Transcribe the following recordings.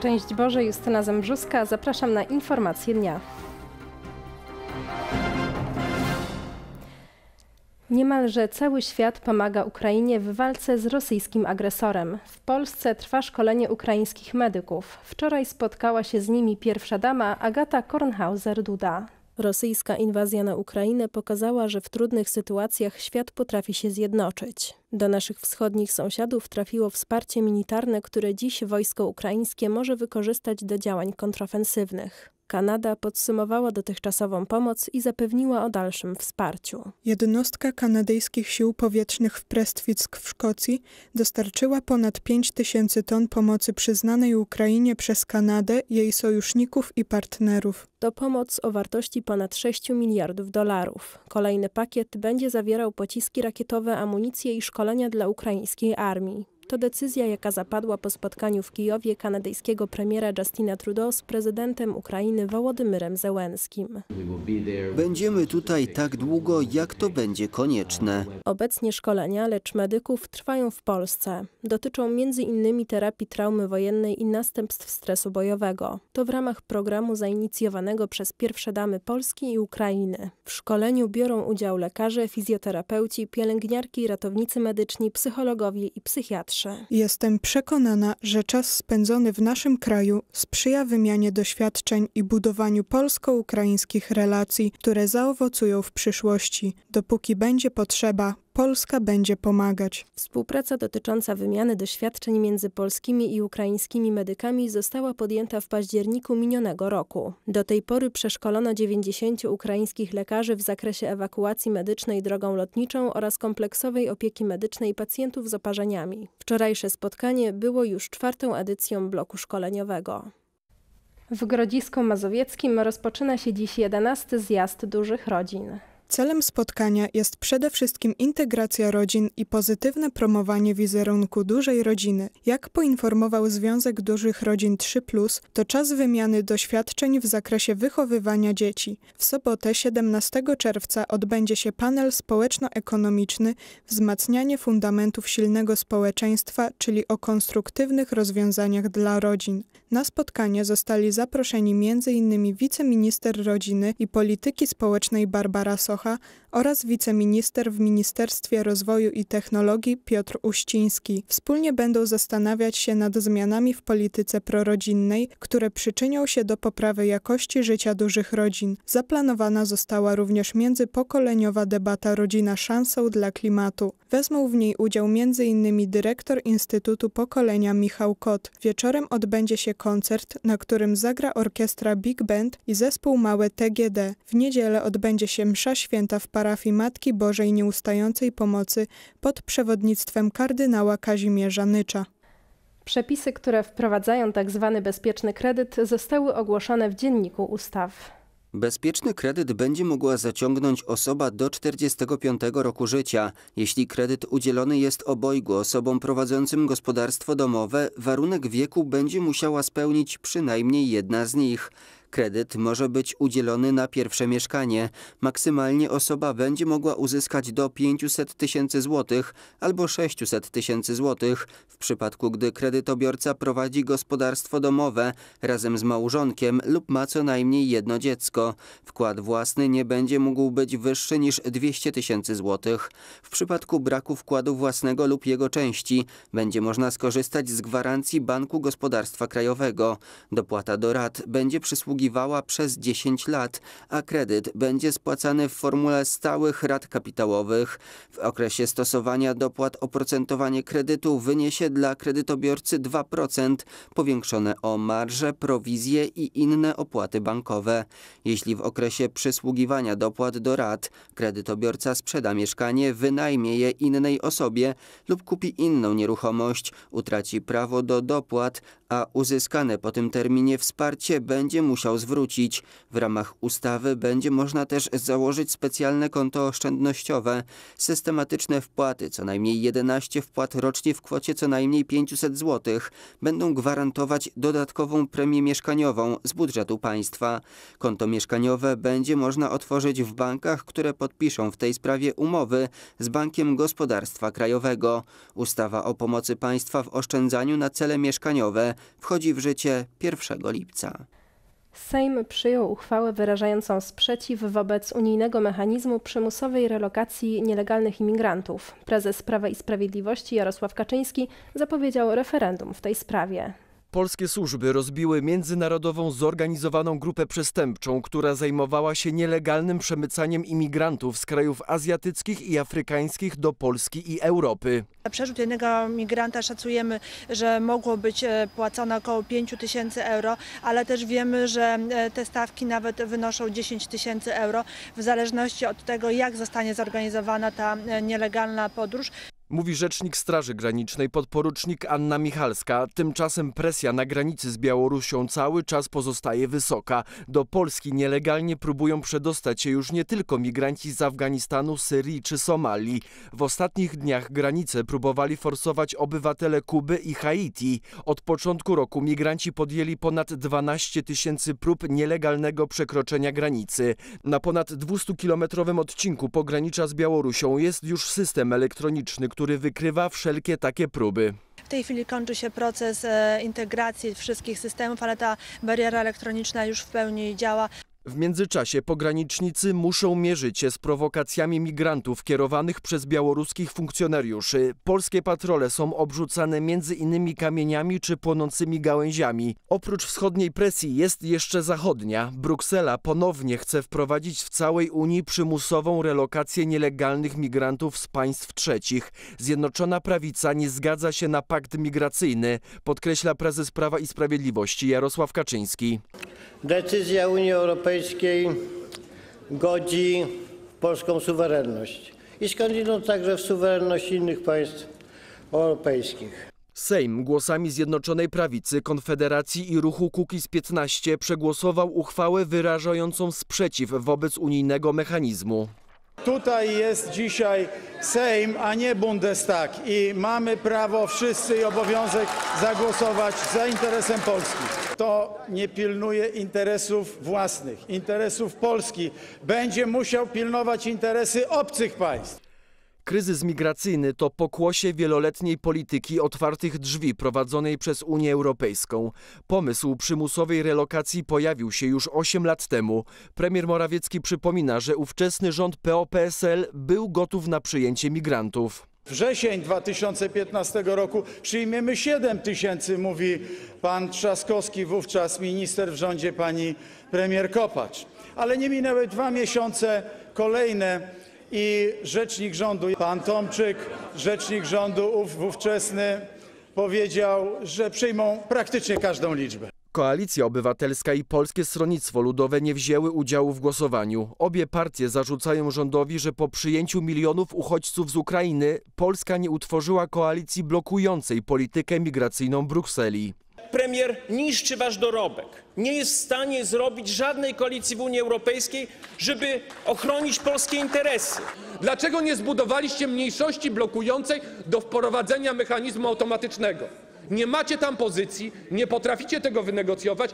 Szczęść Boże, Justyna Zembrzuska. Zapraszam na informacje dnia. Niemalże cały świat pomaga Ukrainie w walce z rosyjskim agresorem. W Polsce trwa szkolenie ukraińskich medyków. Wczoraj spotkała się z nimi pierwsza dama Agata Kornhauser-Duda. Rosyjska inwazja na Ukrainę pokazała, że w trudnych sytuacjach świat potrafi się zjednoczyć. Do naszych wschodnich sąsiadów trafiło wsparcie militarne, które dziś wojsko ukraińskie może wykorzystać do działań kontrofensywnych. Kanada podsumowała dotychczasową pomoc i zapewniła o dalszym wsparciu. Jednostka kanadyjskich sił powietrznych w Prestwick w Szkocji dostarczyła ponad 5 tysięcy ton pomocy przyznanej Ukrainie przez Kanadę, jej sojuszników i partnerów. To pomoc o wartości ponad 6 miliardów dolarów. Kolejny pakiet będzie zawierał pociski rakietowe, amunicję i szkolenia dla ukraińskiej armii. To decyzja, jaka zapadła po spotkaniu w Kijowie kanadyjskiego premiera Justina Trudeau z prezydentem Ukrainy Wołodymyrem Zełenskim. Będziemy tutaj tak długo, jak to będzie konieczne. Obecnie szkolenia, lecz medyków trwają w Polsce. Dotyczą m.in. terapii traumy wojennej i następstw stresu bojowego. To w ramach programu zainicjowanego przez pierwsze damy Polski i Ukrainy. W szkoleniu biorą udział lekarze, fizjoterapeuci, pielęgniarki, ratownicy medyczni, psychologowie i psychiatrzy zawsze. Jestem przekonana, że czas spędzony w naszym kraju sprzyja wymianie doświadczeń i budowaniu polsko-ukraińskich relacji, które zaowocują w przyszłości. Dopóki będzie potrzeba, Polska będzie pomagać. Współpraca dotycząca wymiany doświadczeń między polskimi i ukraińskimi medykami została podjęta w październiku minionego roku. Do tej pory przeszkolono 90 ukraińskich lekarzy w zakresie ewakuacji medycznej drogą lotniczą oraz kompleksowej opieki medycznej pacjentów z oparzeniami. Wczorajsze spotkanie było już czwartą edycją bloku szkoleniowego. W Grodzisku Mazowieckim rozpoczyna się dziś jedenasty zjazd dużych rodzin. Celem spotkania jest przede wszystkim integracja rodzin i pozytywne promowanie wizerunku dużej rodziny. Jak poinformował Związek Dużych Rodzin 3, to czas wymiany doświadczeń w zakresie wychowywania dzieci. W sobotę 17 czerwca odbędzie się panel społeczno-ekonomiczny Wzmacnianie fundamentów silnego społeczeństwa, czyli o konstruktywnych rozwiązaniach dla rodzin. Na spotkanie zostali zaproszeni m.in. wiceminister rodziny i polityki społecznej Barbara Socha Witocha oraz wiceminister w Ministerstwie Rozwoju i Technologii Piotr Uściński. Wspólnie będą zastanawiać się nad zmianami w polityce prorodzinnej, które przyczynią się do poprawy jakości życia dużych rodzin. Zaplanowana została również międzypokoleniowa debata Rodzina szansą dla klimatu. Wezmą w niej udział m.in. dyrektor Instytutu Pokolenia Michał Kot. Wieczorem odbędzie się koncert, na którym zagra orkiestra Big Band i zespół Małe TGD. W niedzielę odbędzie się msza święta w parafii Matki Bożej Nieustającej Pomocy pod przewodnictwem kardynała Kazimierza Nycza. Przepisy, które wprowadzają tzw. Tak bezpieczny kredyt, zostały ogłoszone w Dzienniku Ustaw. Bezpieczny kredyt będzie mogła zaciągnąć osoba do 45 roku życia, jeśli kredyt udzielony jest obojgu osobom prowadzącym gospodarstwo domowe, warunek wieku będzie musiała spełnić przynajmniej jedna z nich. Kredyt może być udzielony na pierwsze mieszkanie. Maksymalnie osoba będzie mogła uzyskać do 500 tysięcy złotych albo 600 tysięcy złotych w przypadku, gdy kredytobiorca prowadzi gospodarstwo domowe razem z małżonkiem lub ma co najmniej jedno dziecko. Wkład własny nie będzie mógł być wyższy niż 200 tysięcy złotych. W przypadku braku wkładu własnego lub jego części będzie można skorzystać z gwarancji Banku Gospodarstwa Krajowego. Dopłata do rat będzie przysługiwać obsługiwała przez 10 lat, a kredyt będzie spłacany w formule stałych rat kapitałowych. W okresie stosowania dopłat oprocentowanie kredytu wyniesie dla kredytobiorcy 2%, powiększone o marże, prowizje i inne opłaty bankowe. Jeśli w okresie przysługiwania dopłat do rat kredytobiorca sprzeda mieszkanie, wynajmie je innej osobie lub kupi inną nieruchomość, utraci prawo do dopłat, a uzyskane po tym terminie wsparcie będzie musiał musiał zwrócić. W ramach ustawy będzie można też założyć specjalne konto oszczędnościowe, systematyczne wpłaty, co najmniej 11 wpłat rocznie w kwocie co najmniej 500 zł, będą gwarantować dodatkową premię mieszkaniową z budżetu państwa. Konto mieszkaniowe będzie można otworzyć w bankach, które podpiszą w tej sprawie umowy z Bankiem Gospodarstwa Krajowego. Ustawa o pomocy państwa w oszczędzaniu na cele mieszkaniowe wchodzi w życie 1 lipca. Sejm przyjął uchwałę wyrażającą sprzeciw wobec unijnego mechanizmu przymusowej relokacji nielegalnych imigrantów. Prezes Prawa i Sprawiedliwości Jarosław Kaczyński zapowiedział referendum w tej sprawie. Polskie służby rozbiły międzynarodową zorganizowaną grupę przestępczą, która zajmowała się nielegalnym przemycaniem imigrantów z krajów azjatyckich i afrykańskich do Polski i Europy. Na przerzut jednego migranta szacujemy, że mogło być e, płacone około 5 tysięcy euro, ale też wiemy, że e, te stawki nawet wynoszą 10 tysięcy euro. W zależności od tego, jak zostanie zorganizowana ta e, nielegalna podróż, Mówi rzecznik Straży Granicznej podporucznik Anna Michalska. Tymczasem presja na granicy z Białorusią cały czas pozostaje wysoka. Do Polski nielegalnie próbują przedostać się już nie tylko migranci z Afganistanu, Syrii czy Somalii. W ostatnich dniach granice próbowali forsować obywatele Kuby i Haiti. Od początku roku migranci podjęli ponad 12 tysięcy prób nielegalnego przekroczenia granicy. Na ponad 200-kilometrowym odcinku pogranicza z Białorusią jest już system elektroniczny, który wykrywa wszelkie takie próby. W tej chwili kończy się proces e, integracji wszystkich systemów, ale ta bariera elektroniczna już w pełni działa. W międzyczasie pogranicznicy muszą mierzyć się z prowokacjami migrantów kierowanych przez białoruskich funkcjonariuszy. Polskie patrole są obrzucane między innymi kamieniami czy płonącymi gałęziami. Oprócz wschodniej presji jest jeszcze zachodnia. Bruksela ponownie chce wprowadzić w całej Unii przymusową relokację nielegalnych migrantów z państw trzecich. Zjednoczona prawica nie zgadza się na pakt migracyjny, podkreśla prezes Prawa i Sprawiedliwości Jarosław Kaczyński. Decyzja Unii Europejskiej godzi w polską suwerenność i skądinąd także w suwerenność innych państw europejskich. Sejm głosami Zjednoczonej Prawicy, Konfederacji i ruchu Kukiz 15 przegłosował uchwałę wyrażającą sprzeciw wobec unijnego mechanizmu. Tutaj jest dzisiaj Sejm, a nie Bundestag i mamy prawo wszyscy i obowiązek zagłosować za interesem Polski. To nie pilnuje interesów własnych, interesów Polski. Będzie musiał pilnować interesy obcych państw kryzys migracyjny to pokłosie wieloletniej polityki otwartych drzwi prowadzonej przez Unię Europejską. Pomysł przymusowej relokacji pojawił się już 8 lat temu. Premier Morawiecki przypomina, że ówczesny rząd PO-PSL był gotów na przyjęcie migrantów. Wrzesień 2015 roku przyjmiemy 7 tysięcy, mówi pan Trzaskowski, wówczas minister w rządzie pani premier Kopacz. Ale nie minęły dwa miesiące, kolejne i rzecznik rządu, pan Tomczyk, rzecznik rządu wówczesny, powiedział, że przyjmą praktycznie każdą liczbę. Koalicja Obywatelska i Polskie Stronnictwo Ludowe nie wzięły udziału w głosowaniu. Obie partie zarzucają rządowi, że po przyjęciu milionów uchodźców z Ukrainy Polska nie utworzyła koalicji blokującej politykę migracyjną Brukseli premier niszczy wasz dorobek. Nie jest w stanie zrobić żadnej koalicji w Unii Europejskiej, żeby ochronić polskie interesy. Dlaczego nie zbudowaliście mniejszości blokującej do wprowadzenia mechanizmu automatycznego? Nie macie tam pozycji, nie potraficie tego wynegocjować.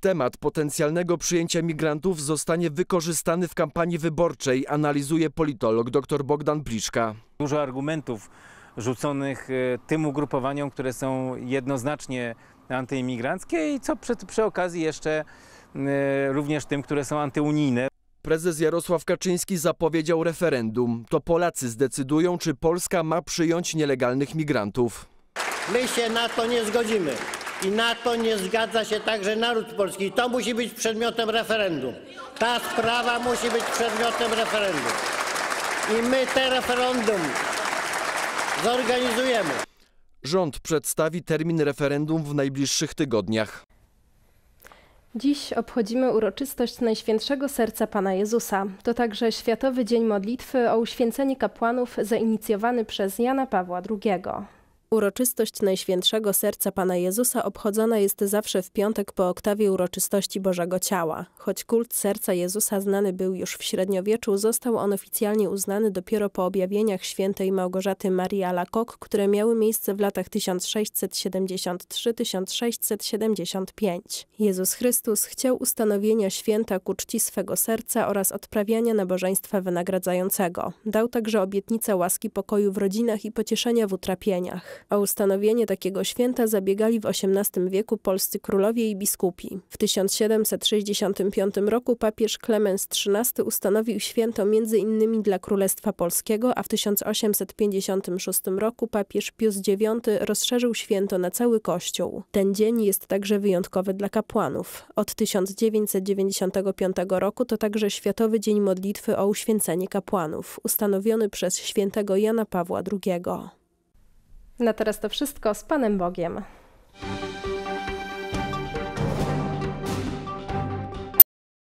Temat potencjalnego przyjęcia migrantów zostanie wykorzystany w kampanii wyborczej, analizuje politolog dr Bogdan Pliszka. Dużo argumentów rzuconych e, tym ugrupowaniom, które są jednoznacznie antyimigranckie i co przy, przy okazji jeszcze e, również tym, które są antyunijne. Prezes Jarosław Kaczyński zapowiedział referendum. To Polacy zdecydują, czy Polska ma przyjąć nielegalnych migrantów. My się na to nie zgodzimy. I na to nie zgadza się także naród polski. to musi być przedmiotem referendum. Ta sprawa musi być przedmiotem referendum. I my te referendum zorganizujemy. Rząd przedstawi termin referendum w najbliższych tygodniach. Dziś obchodzimy uroczystość Najświętszego Serca Pana Jezusa. To także Światowy Dzień Modlitwy o uświęcenie kapłanów zainicjowany przez Jana Pawła II. Uroczystość Najświętszego Serca Pana Jezusa obchodzona jest zawsze w piątek po oktawie uroczystości Bożego Ciała. Choć kult Serca Jezusa znany był już w średniowieczu, został on oficjalnie uznany dopiero po objawieniach świętej Małgorzaty Marii Alakok, które miały miejsce w latach 1673-1675. Jezus Chrystus chciał ustanowienia święta ku czci swego serca oraz odprawiania nabożeństwa wynagradzającego. Dał także obietnicę łaski pokoju w rodzinach i pocieszenia w utrapieniach a ustanowienie takiego święta zabiegali w XVIII wieku polscy królowie i biskupi. W 1765 roku papież Klemens XIII ustanowił święto m.in. dla Królestwa Polskiego, a w 1856 roku papież Pius IX rozszerzył święto na cały Kościół. Ten dzień jest także wyjątkowy dla kapłanów. Od 1995 roku to także Światowy Dzień Modlitwy o Uświęcenie Kapłanów, ustanowiony przez świętego Jana Pawła II. Na teraz to wszystko z Panem Bogiem.